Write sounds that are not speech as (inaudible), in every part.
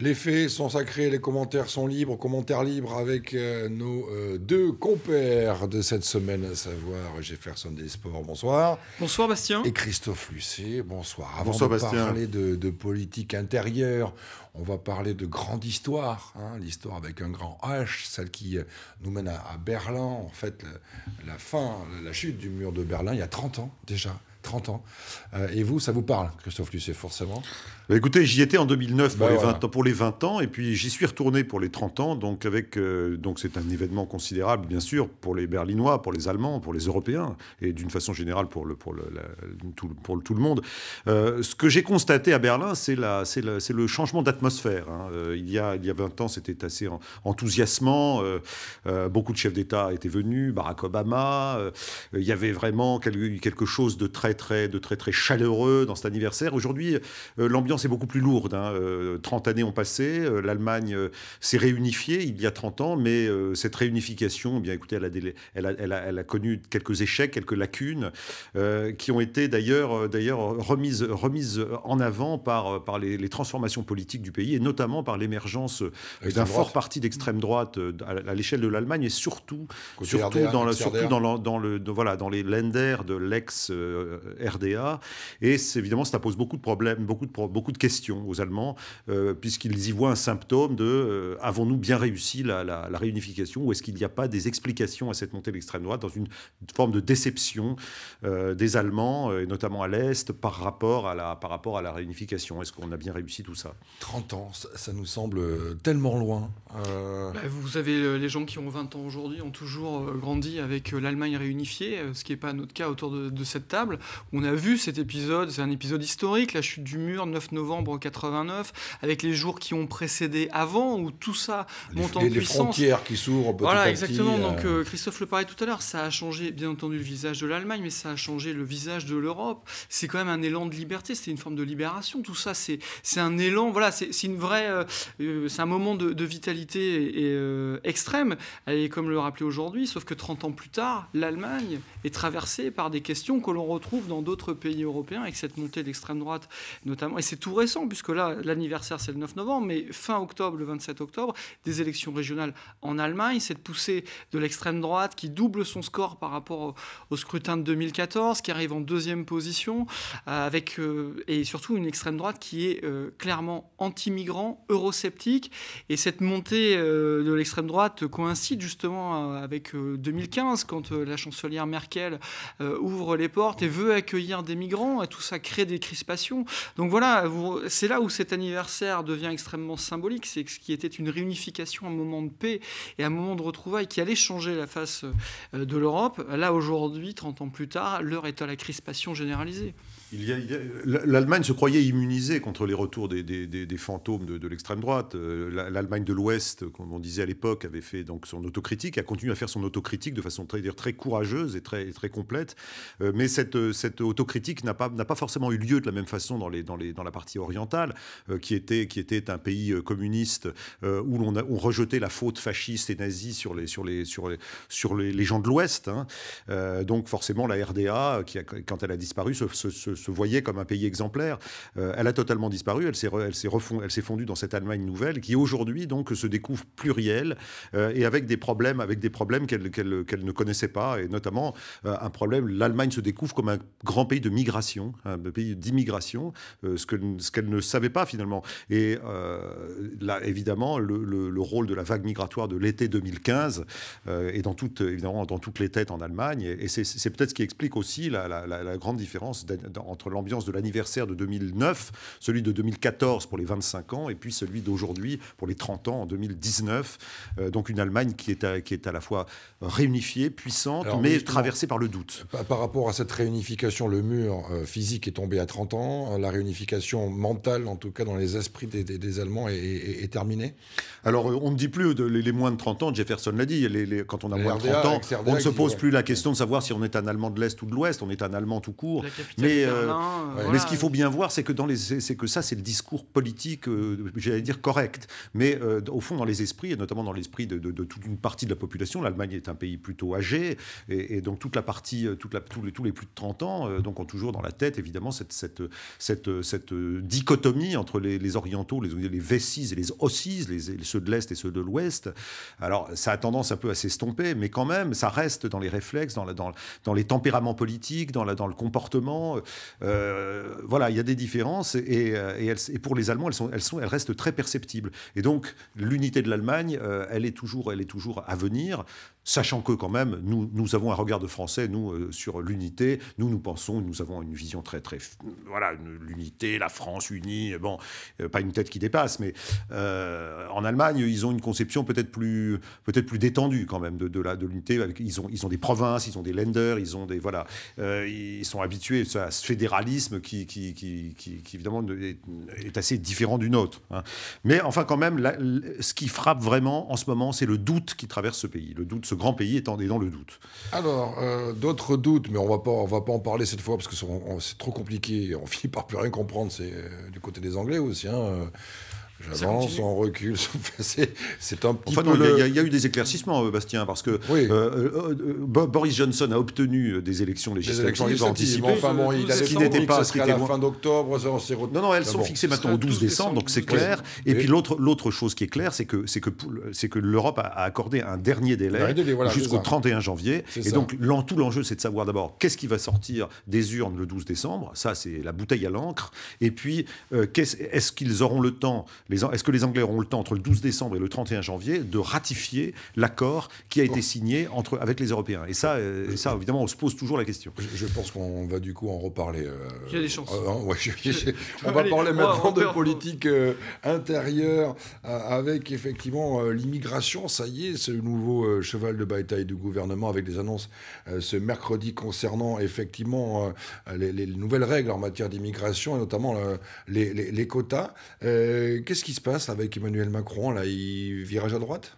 Les faits sont sacrés, les commentaires sont libres, commentaires libres avec euh, nos euh, deux compères de cette semaine, à savoir Jefferson des Sports, bonsoir. Bonsoir Bastien. Et Christophe Lucet, bonsoir. Avant bonsoir, de Bastien. parler de, de, politique intérieure, on va parler de grande histoire, hein, l'histoire avec un grand H, celle qui euh, nous mène à, Berlin, en fait la, la fin, la chute du mur de Berlin il y a 30 ans déjà. 30 ans. Euh, et vous, ça vous parle, Christophe Lucet, forcément bah, Écoutez, j'y étais en 2009 pour, bah, les 20 ans, pour les 20 ans, et puis j'y suis retourné pour les 30 ans. Donc avec, euh, donc c'est un événement considérable, bien sûr, pour les Berlinois, pour les Allemands, pour les Européens, et d'une façon générale pour le, pour le, tout, pour le, tout le monde. Euh, ce que j'ai constaté à Berlin, c'est le changement d'atmosphère. Hein. il, y a, il y a 20 ans, c'était assez enthousiasmant. beaucoup de chefs d'État étaient venus, Barack Obama. il y avait vraiment quelque, quelque chose de très très, de très, très chaleureux dans cet anniversaire. Aujourd'hui, euh, l'ambiance est beaucoup plus lourde. Hein. 30 euh, années ont passé, euh, l'Allemagne s'est réunifiée il y a 30 ans, mais cette réunification, eh bien écoutez, elle a, elle, a, connu quelques échecs, quelques lacunes, qui ont été d'ailleurs remises, remises en avant par, par les, transformations politiques du pays, et notamment par l'émergence d'un fort parti d'extrême droite à l'échelle de l'Allemagne, et surtout, surtout, dans, la, surtout dans, le, voilà, dans les lenders de l'ex euh, RDA. Et évidemment, ça pose beaucoup de problèmes, beaucoup de, beaucoup de questions aux Allemands, euh, puisqu'ils y voient un symptôme de euh, avons-nous bien réussi la, la, réunification ou est-ce qu'il n'y a pas des explications à cette montée de l'extrême droite dans une forme de déception des Allemands, et notamment à l'Est, par rapport à la, par rapport à la réunification Est-ce qu'on a bien réussi tout ça 30 ans, ça nous semble tellement loin. Bah, vous avez les gens qui ont 20 ans aujourd'hui ont toujours grandi avec l'Allemagne réunifiée, ce qui n'est pas notre cas autour de, de cette table. On a vu cet épisode, c'est un épisode historique, la chute du mur, 9 novembre 89, avec les jours qui ont précédé avant, où tout ça monte en puissance. Les frontières qui s'ouvrent Voilà, exactement. Donc euh, euh, Christophe le parlait tout à l'heure, ça a changé bien entendu le visage de l'Allemagne, mais ça a changé le visage de l'Europe. C'est quand même un élan de liberté, c'est une forme de libération. Tout ça, c'est un élan, voilà, c'est une vraie, euh, c'est un moment de, vitalité extrême. Et comme le rappelait aujourd'hui, sauf que 30 ans plus tard, l'Allemagne est traversée par des questions que l'on retrouve dans d'autres pays européens avec cette montée de l'extrême droite notamment. Et c'est tout récent, puisque là, l'anniversaire, c'est le 9 novembre, mais fin octobre, le 27 octobre, des élections régionales en Allemagne, cette poussée de l'extrême droite qui double son score par rapport au, scrutin de 2014, qui arrive en deuxième position, euh, avec, euh, et surtout une extrême droite qui est euh, clairement anti-migrant, eurosceptique. Et cette montée de l'extrême droite coïncide justement avec 2015, quand la chancelière Merkel ouvre les portes et veut accueillir des migrants, et tout ça crée des crispations. Donc voilà, c'est là où cet anniversaire devient extrêmement symbolique, c'est ce qui était une réunification, un moment de paix et un moment de retrouvailles qui allait changer la face euh, de l'Europe. Là, aujourd'hui, 30 ans plus tard, l'heure est à la crispation généralisée. L'Allemagne se croyait immunisée contre les retours des, fantômes de, l'extrême droite. Euh, L'Allemagne de l'Ouest, comme on disait à l'époque, avait fait donc son autocritique, a continué à faire son autocritique de façon très, très courageuse et très, très complète. Euh, mais cette, cette cette autocritique n'a pas, n'a pas forcément eu lieu de la même façon dans, les, dans, les, dans la partie orientale, euh, qui, était, qui était un pays euh, communiste euh, où l'on on rejetait la faute fasciste et nazie sur les, sur les, sur sur les, gens de l'Ouest. Hein. donc forcément, la RDA, qui quand elle a disparu, se, voyait comme un pays exemplaire. elle a totalement disparu, elle s'est, elle, s'est elle s'est fondue dans cette Allemagne nouvelle qui aujourd'hui donc se découvre plurielle et avec des problèmes, avec des problèmes qu'elle, qu'elle, qu'elle ne connaissait pas, et notamment un problème, l'Allemagne se découvre comme un grand pays de migration, un hein, pays d'immigration, euh, ce qu'elle ce qu'elle ne savait pas finalement. Et euh, là, évidemment, le, le, rôle de la vague migratoire de l'été 2015 euh, est dans toutes, évidemment, dans toutes les têtes en Allemagne. Et, c'est peut-être ce qui explique aussi la, la, grande différence entre l'ambiance de l'anniversaire de 2009, celui de 2014 pour les 25 ans, et puis celui d'aujourd'hui pour les 30 ans en 2019. donc une Allemagne qui est à, qui est à la fois réunifiée, puissante, mais traversée par le doute. Par rapport à cette réunification, le mur euh, physique est tombé à 30 ans. Euh, la réunification mentale, en tout cas dans les esprits des, Allemands, est, terminée. Alors, euh, on ne dit plus les, moins de 30 ans, Jefferson l'a dit, quand on a moins de 30 ans, on ne se pose plus la question de savoir si on est un Allemand de l'Est ou de l'Ouest, on est un Allemand tout court. Mais, ce qu'il faut bien voir, c'est que, dans les, c'est que ça, c'est le discours politique, j'allais dire correct. Mais au fond, dans les esprits, et notamment dans l'esprit de, toute une partie de la population, l'Allemagne est un pays plutôt âgé, et, donc toute la partie, toute la, tous les plus de 30 ans, donc euh, donc ont toujours dans la tête, évidemment, cette, cette, dichotomie entre les, orientaux, les, les vessis et les ossis, les, ceux de l'Est et ceux de l'Ouest. Alors, ça a tendance un peu à s'estomper, mais quand même, ça reste dans les réflexes, dans, les tempéraments politiques, dans, le comportement. Euh, voilà, il y a des différences, et, euh, pour les Allemands, elles, restent très perceptibles. Et donc, l'unité de l'Allemagne, elle, elle est toujours à venir sachant que quand même, nous, nous avons un regard de Français, nous, euh, sur l'unité. Nous, nous pensons, nous avons une vision très, très... Voilà, l'unité, la France unie, euh, bon, euh, pas une tête qui dépasse, mais en Allemagne, ils ont une conception peut-être plus, peut plus détendue quand même de, de l'unité. Ils ont, ils ont des provinces, ils ont des lenders, ils ont des... Voilà, ils sont habitués à ce fédéralisme qui, qui, évidemment, est, assez différent du nôtre. Hein. Mais enfin, quand même, ce qui frappe vraiment en ce moment, c'est le doute qui traverse ce pays, le doute, ce grand pays étant dans le doute. Alors, euh, d'autres doutes, mais on va pas, va pas en parler cette fois parce que c'est trop compliqué. On (laughs) finit par plus rien comprendre. C'est euh, du côté des Anglais aussi. Hein. J'avance, on recule. (laughs) C'est un enfin, peu. Il y, a eu des éclaircissements, euh, Bastien, parce que euh, euh, Boris Johnson a obtenu des élections législatives, anticipées. ce qui n'était pas. Ce qui à la fin d'octobre. Non, non, elles ah sont fixées maintenant au 12 décembre, donc c'est clair. Et, puis l'autre chose qui est claire, c'est que, que, que l'Europe a, accordé un dernier délai, jusqu'au 31 janvier. Et donc tout l'enjeu, c'est de savoir d'abord qu'est-ce qui va sortir des urnes le 12 décembre. Ça, c'est la bouteille à l'encre. Et puis, est-ce qu'ils auront le temps est-ce que les Anglais auront le temps entre le 12 décembre et le 31 janvier de ratifier l'accord qui a été signé entre, avec les Européens Et ça, euh, ça, évidemment, on se pose toujours la question. Je, pense qu'on va du coup en reparler. il y a des chances. Euh, (laughs) on va parler maintenant de politique euh, intérieure avec effectivement l'immigration. Ça y est, ce nouveau cheval de bataille du gouvernement avec des annonces ce mercredi concernant effectivement les, nouvelles règles en matière d'immigration et notamment les, les, quotas. Qu'est-ce qu'est-ce qui se passe avec Emmanuel Macron là Il virage à droite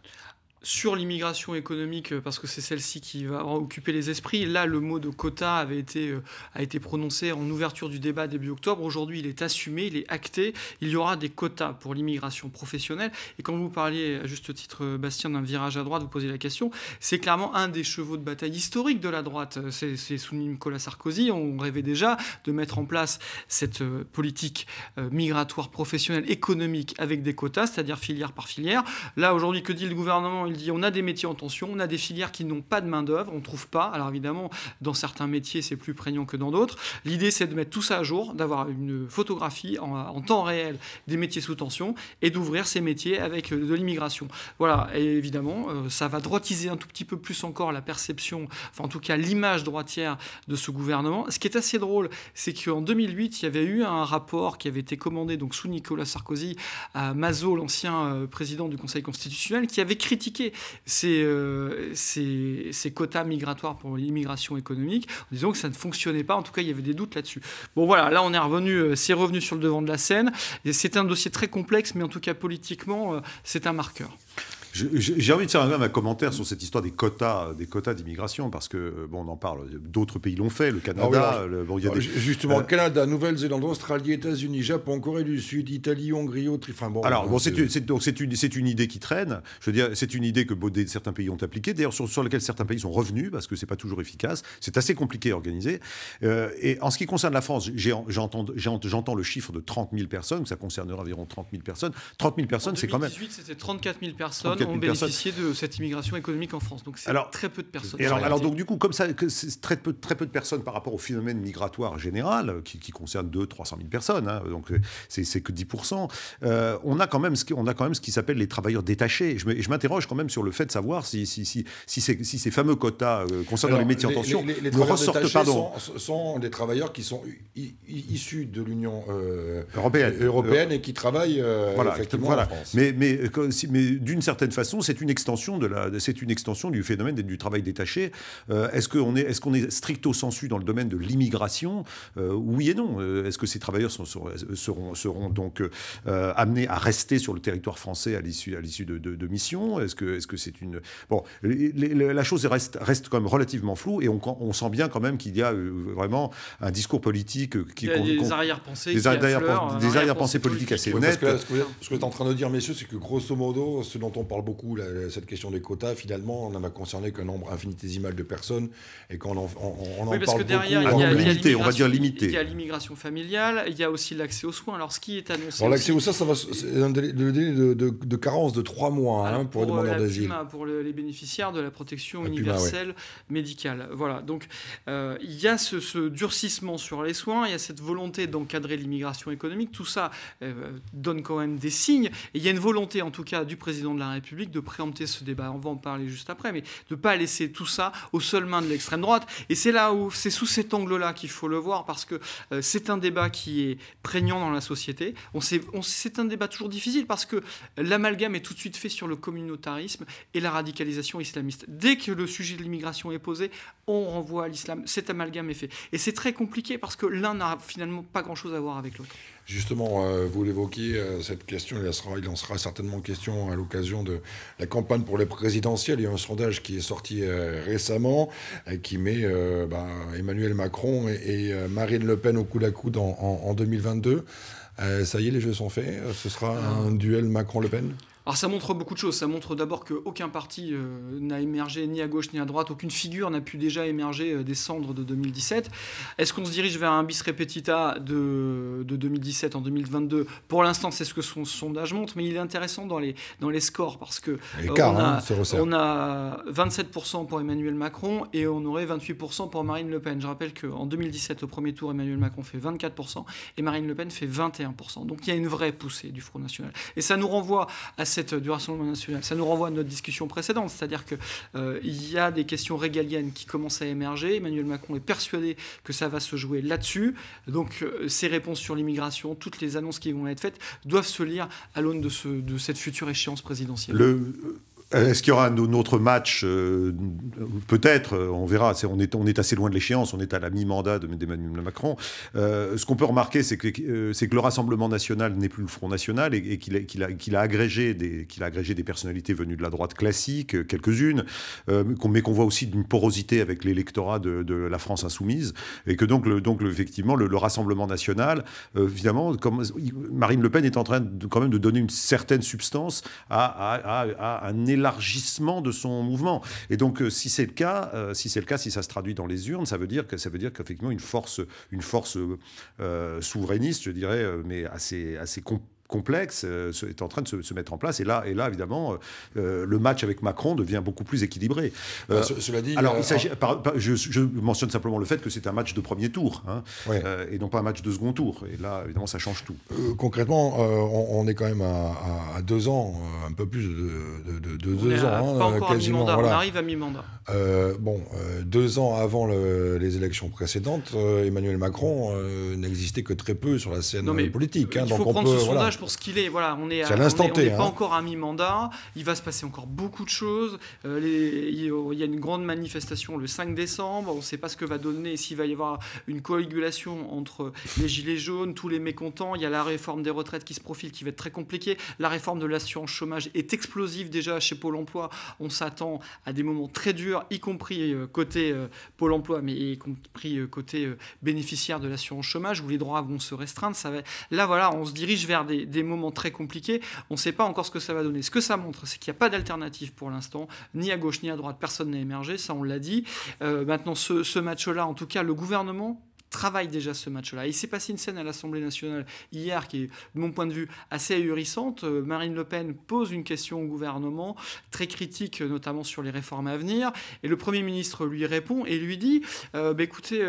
sur l'immigration économique, euh, parce que c'est celle-ci qui va occuper les esprits, là, le mot de quota avait été, euh, a été prononcé en ouverture du débat début octobre. Aujourd'hui, il est assumé, il est acté. Il y aura des quotas pour l'immigration professionnelle. Et quand vous parliez, à juste titre, euh, Bastien, d'un virage à droite, vous posez la question, c'est clairement un des chevaux de bataille historique de la droite. C'est sous Nicolas Sarkozy, on rêvait déjà de mettre en place cette politique migratoire professionnelle économique avec des quotas, c'est-à-dire filière par filière. Là, aujourd'hui, que dit le gouvernement dit on a des métiers en tension, on a des filières qui n'ont pas de main-d'œuvre, on ne trouve pas. Alors évidemment, dans certains métiers, c'est plus prégnant que dans d'autres. L'idée, c'est de mettre tout ça à jour, d'avoir une photographie en, temps réel des métiers sous tension et d'ouvrir ces métiers avec euh, de l'immigration. Voilà, et évidemment, euh, ça va droitiser un tout petit peu plus encore la perception, enfin en tout cas l'image droitière de ce gouvernement. Ce qui est assez drôle, c'est qu'en 2008, il y avait eu un rapport qui avait été commandé donc sous Nicolas Sarkozy à Mazot, l'ancien euh, président du Conseil constitutionnel, qui avait critiqué c'est euh, ces, quotas migratoires pour l'immigration économique en disant que ça ne fonctionnait pas. En tout cas, il y avait des doutes là-dessus. Bon, voilà, là, on est revenu, euh, c'est revenu sur le devant de la scène. C'est un dossier très complexe, mais en tout cas, politiquement, euh, c'est un marqueur. J'ai envie de faire un, un commentaire sur cette histoire des quotas, euh, des quotas d'immigration, parce que euh, bon, on en parle. Euh, d'autres pays l'ont fait, le ah Canada. le, bon, y a Justement, Canada, Nouvelle-Zélande, Australie, États-Unis, Japon, Corée du Sud, Italie, Hongrie, Autriche. Enfin bon. Alors bon, c'est une, c'est une, idée qui traîne. Je veux dire, c'est une idée que bon, des, certains pays ont appliquée, d'ailleurs sur, sur, laquelle certains pays sont revenus parce que c'est pas toujours efficace. C'est assez compliqué à organiser. et en ce qui concerne la France, j'entends le chiffre de 30 000 personnes. Ça concernera environ 30 000 personnes. 30 000 personnes, c'est quand même. 2018, c'était 34 000 personnes personnes ont bénéficié de cette immigration économique en France. Donc c'est très peu de personnes. alors, alors, donc du coup, comme ça, très peu, très peu de personnes par rapport au phénomène migratoire général, euh, qui, concerne 200-300 000 personnes, hein, donc euh, c'est que 10%, euh, on, a quand même ce qui, on a quand même ce qui s'appelle les travailleurs détachés. Je m'interroge quand même sur le fait de savoir si, si, si, ces, fameux quotas concernant les métiers en tension les, ne ressortent pas. Sont, sont des travailleurs qui sont issus de l'Union européenne. et qui travaillent effectivement en France. mais d'une certaine façon, c'est une extension de la, c'est une extension du phénomène du travail détaché. Euh, est-ce qu'on est, est-ce qu'on est stricto sensu dans le domaine de l'immigration euh, Oui et non. Euh, est-ce que ces travailleurs sont, seront, seront donc amenés à rester sur le territoire français à l'issue, à l'issue de, de, missions Est-ce que, est-ce que c'est une bon La chose reste, reste quand même relativement floue et on, sent bien quand même qu'il y a vraiment un discours politique qui des arrière-pensées, des, hein. arrière-pensées politiques assez honnêtes. ce que tu êtes en train de dire, messieurs, c'est que grosso modo, ce dont on parle beaucoup, cette question des quotas. Finalement, on n'a concerné qu'un nombre infinitésimal de personnes. Et qu'on en on, en oui, parce parle que derrière, beaucoup, il y a, on va dire limité. Il y a l'immigration familiale, il y a aussi l'accès aux soins. Alors, ce qui est annoncé. l'accès aux soins, ça va, c'est un délai, de, de, carence de trois mois hein, pour, les demandeurs euh, d'asile. Pour les bénéficiaires de la protection universelle médicale. Voilà. Donc, euh, il y a ce, durcissement sur les soins, il y a cette volonté d'encadrer l'immigration économique. Tout ça euh, donne quand même des signes. Et il y a une volonté, en tout cas, du président de la République public de préempter ce débat. On va en parler juste après, mais de ne pas laisser tout ça aux seules mains de l'extrême droite. Et c'est là où, c'est sous cet angle-là qu'il faut le voir, parce que euh, c'est un débat qui est prégnant dans la société. On c'est un débat toujours difficile parce que l'amalgame est tout de suite fait sur le communautarisme et la radicalisation islamiste. Dès que le sujet de l'immigration est posé, on renvoie à l'islam. Cet amalgame est fait. Et c'est très compliqué parce que l'un n'a finalement pas grand-chose à voir avec l'autre. Justement, euh, vous l'évoquiez, euh, cette question, et sera, il en sera certainement question à l'occasion de, la campagne pour les présidentielles. Il y a un sondage qui est sorti euh, récemment euh, qui met euh, ben, Emmanuel Macron et, Marine Le Pen au coude à coude en 2022. ça y est, les jeux sont faits. Ce sera un duel Macron-Le Pen alors ça montre beaucoup de choses. Ça montre d'abord qu'aucun parti euh, n'a émergé ni à gauche ni à droite, aucune figure n'a pu déjà émerger euh, des cendres de 2017. Est-ce qu'on se dirige vers un bis repetita de, 2017 en 2022 Pour l'instant, c'est ce que son sondage montre, mais il est intéressant dans les, scores parce que hein, on, a, 27% pour Emmanuel Macron et on aurait 28% pour Marine Le Pen. Je rappelle qu'en 2017, au premier tour, Emmanuel Macron fait 24% et Marine Le Pen fait 21%. Donc il y a une vraie poussée du Front National. Et ça nous renvoie à cette du Rassemblement national. Ça nous renvoie à notre discussion précédente, c'est-à-dire qu'il euh, il y a des questions régaliennes qui commencent à émerger. Emmanuel Macron est persuadé que ça va se jouer là-dessus. Donc ses euh, réponses sur l'immigration, toutes les annonces qui vont être faites, doivent se lire à l'aune de, ce, de cette future échéance présidentielle. Le euh, est-ce qu'il y aura un autre match euh, Peut-être, euh, on verra. on, est, on est assez loin de l'échéance, on est à la mi-mandat d'Emmanuel Macron. ce qu'on peut remarquer, c'est que, que, le Rassemblement national n'est plus le Front national et, qu'il a, a, agrégé des, agrégé des personnalités venues de la droite classique, quelques-unes, mais qu'on voit aussi d'une porosité avec l'électorat de, la France insoumise. Et que donc, le, donc effectivement, le, Rassemblement national, évidemment, comme Marine Le Pen est en train de, quand même de donner une certaine substance à, à un élan élargissement de son mouvement. Et donc, euh, si c'est le cas, euh, si c'est le cas, si ça se traduit dans les urnes, ça veut dire que ça veut dire qu'effectivement une force, une force euh, souverainiste, je dirais, mais assez assez complexe complexe euh, est en train de se, mettre en place. Et là, et là évidemment, euh, euh, le match avec Macron devient beaucoup plus équilibré. Ah, cela dit, alors, il s'agit, je, mentionne simplement le fait que c'est un match de premier tour hein, et non pas un match de second tour. Et là, évidemment, ça change tout. concrètement, on, est quand même à, deux ans, un peu plus de, deux ans. Hein, quasiment, On arrive à mi-mandat. Euh, bon, euh, deux ans avant les élections précédentes, euh, Emmanuel Macron n'existait que très peu sur la scène non mais, politique. Hein, il faut prendre ce sondage pour ce qu'il est. Voilà, on est, à, l'instant T. On n'est pas hein. encore à mi-mandat. Il va se passer encore beaucoup de choses. il, il y a une grande manifestation le 5 décembre. On ne sait pas ce que va donner, s'il va y avoir une coagulation entre les gilets jaunes, tous les mécontents. Il y a la réforme des retraites qui se profile, qui va être très compliquée. La réforme de l'assurance chômage est explosive déjà chez Pôle Emploi. On s'attend à des moments très durs y compris euh, côté euh, Pôle emploi, mais y compris euh, côté bénéficiaire de l'assurance chômage, où les droits vont se restreindre. Ça va... Là, voilà, on se dirige vers des, moments très compliqués. On ne sait pas encore ce que ça va donner. Ce que ça montre, c'est qu'il n'y a pas d'alternative pour l'instant, ni à gauche ni à droite. Personne n'a émergé, ça on l'a dit. maintenant, ce match-là, en tout cas, le gouvernement travaille déjà ce match-là. Il s'est passé une scène à l'Assemblée nationale hier qui est, de mon point de vue, assez ahurissante. Euh, Marine Le Pen pose une question au gouvernement, très critique euh, notamment sur les réformes à venir, et le Premier ministre lui répond et lui dit, euh, bah, écoutez,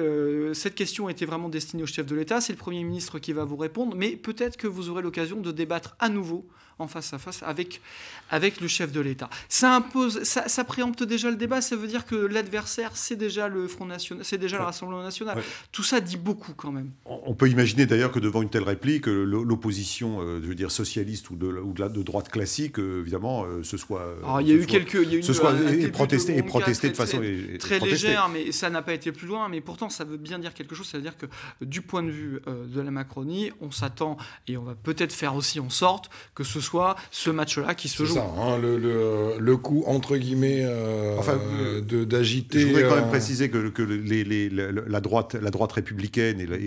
cette question était vraiment destinée au chef de l'État, c'est le Premier ministre qui va vous répondre, mais peut-être que vous aurez l'occasion de débattre à nouveau en face à face avec, avec le chef de l'État. Ça impose, ça, ça, préempte déjà le débat, ça veut dire que l'adversaire, c'est déjà le Front National, c'est déjà le Rassemblement National. Tout ça dit beaucoup quand même. On peut imaginer d'ailleurs que devant une telle réplique, euh, l'opposition, euh, je veux dire, socialiste ou de, ou de, droite classique, euh, évidemment, ce soit... Alors, il y a eu quelques... y a eu ce soit, et, et protesté de façon... Très, légère, mais ça n'a pas été plus loin, mais pourtant, ça veut bien dire quelque chose, cest à dire que du point de vue de la Macronie, on s'attend, et on va peut-être faire aussi en sorte que ce soit ce match-là qui se joue. C'est ça, hein, le, coup, entre guillemets, euh, d'agiter. Je voudrais quand même euh, préciser que, que la, droite, la droite républicaine et la,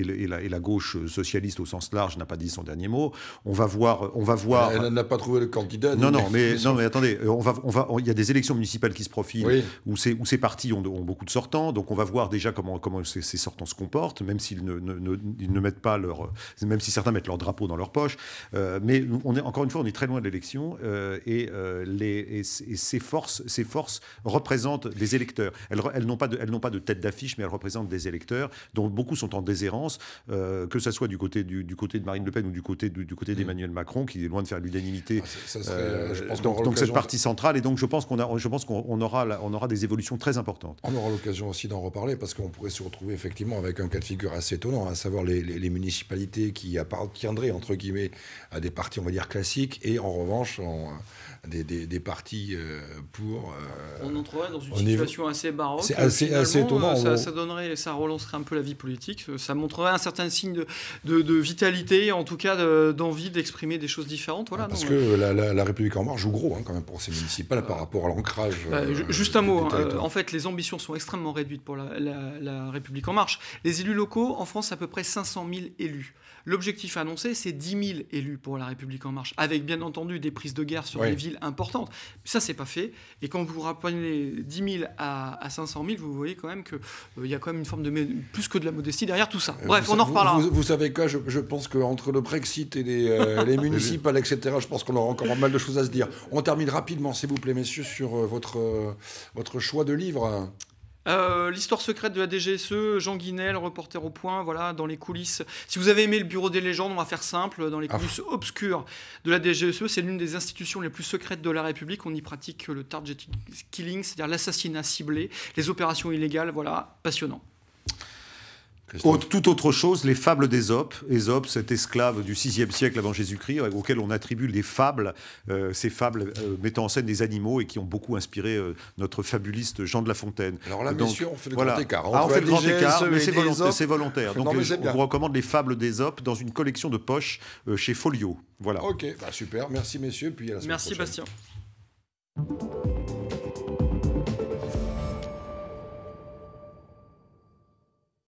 et la, gauche socialiste au sens large n'a pas dit son dernier mot. On va voir. On va voir... Elle n'a pas trouvé le candidat. Non, non, mais, non, mais attendez, on va, on va, il y a des élections municipales qui se profilent où, ces, où partis ont, beaucoup de sortants. Donc on va voir déjà comment, comment ces, sortants se comportent, même s'ils ne, ne, ne mettent pas leur. Même si certains mettent leur drapeau dans leur poche. Euh, mais on est, encore une fois, on est très loin de l'élection euh, et, euh, les, ces, forces, ces forces représentent des électeurs. Elles, elles n'ont pas, de, elles pas de tête d'affiche, mais elles représentent des électeurs dont beaucoup sont en déshérence, euh, que ce soit du côté, du, du, côté de Marine Le Pen ou du côté, du, du côté mmh. d'Emmanuel Macron, qui est loin de faire l'unanimité. Ah, donc, cette partie centrale. Et donc je pense qu'on qu'on aura, on aura des évolutions très importantes. On aura l'occasion aussi d'en reparler parce qu'on pourrait se retrouver effectivement avec un cas de figure assez étonnant, à savoir les, les, les municipalités qui appartiendraient entre guillemets à des partis, on va dire classiques et en revanche euh, des, partis euh, pour. Euh, on entrerait dans une situation assez baroque. C'est assez, étonnant. Ça, donnerait, ça relancerait un peu la vie politique. Ça montrerait un certain signe de, vitalité, en tout cas d'envie d'exprimer des choses différentes. Voilà, Parce que la, République en marche joue gros hein, quand même pour ces municipales par rapport à l'ancrage. Bah, juste un mot. Hein, en fait, les ambitions sont extrêmement réduites pour la, la, République en marche. Les élus locaux, en France, à peu près 500 000 élus. L'objectif annoncé, c'est 10 000 élus pour La République En Marche, avec bien entendu des prises de guerre sur les villes importantes. Ça, c'est pas fait. Et quand vous rappelez 10 000 à, 500 000, vous voyez quand même qu'il euh, y a quand même une forme de... plus que de la modestie derrière tout ça. Euh, Bref, on en reparlera. Vous, savez quoi je, pense qu'entre le Brexit et les, euh, (laughs) municipales, etc., je pense qu'on aura encore mal de choses à se dire. On termine rapidement, s'il vous plaît, messieurs, sur votre, votre choix de livre. Euh, l'histoire secrète de la DGSE, Jean Guinel, reporter au point, voilà, dans les coulisses. Si vous avez aimé le Bureau des légendes, on va faire simple, dans les ah. coulisses obscures de la DGSE, c'est l'une des institutions les plus secrètes de la République. On y pratique le target killing, c'est-à-dire l'assassinat ciblé, les opérations illégales, voilà, passionnant. – Tout autre chose, les fables d'Ésope. Ésope, cet esclave du 6e siècle avant Jésus-Christ, auquel on attribue des fables, euh, ces fables euh, mettant en scène des animaux et qui ont beaucoup inspiré euh, notre fabuliste Jean de La Fontaine. Alors là, messieurs, on fait le grand écart. On, ah, on fait le grand écart, mais c'est volontaire, Donc on vous recommande les fables d'Ésope dans une collection de poches chez Folio. Voilà. Ok, bah, super. Merci messieurs, puis à la Merci Bastien.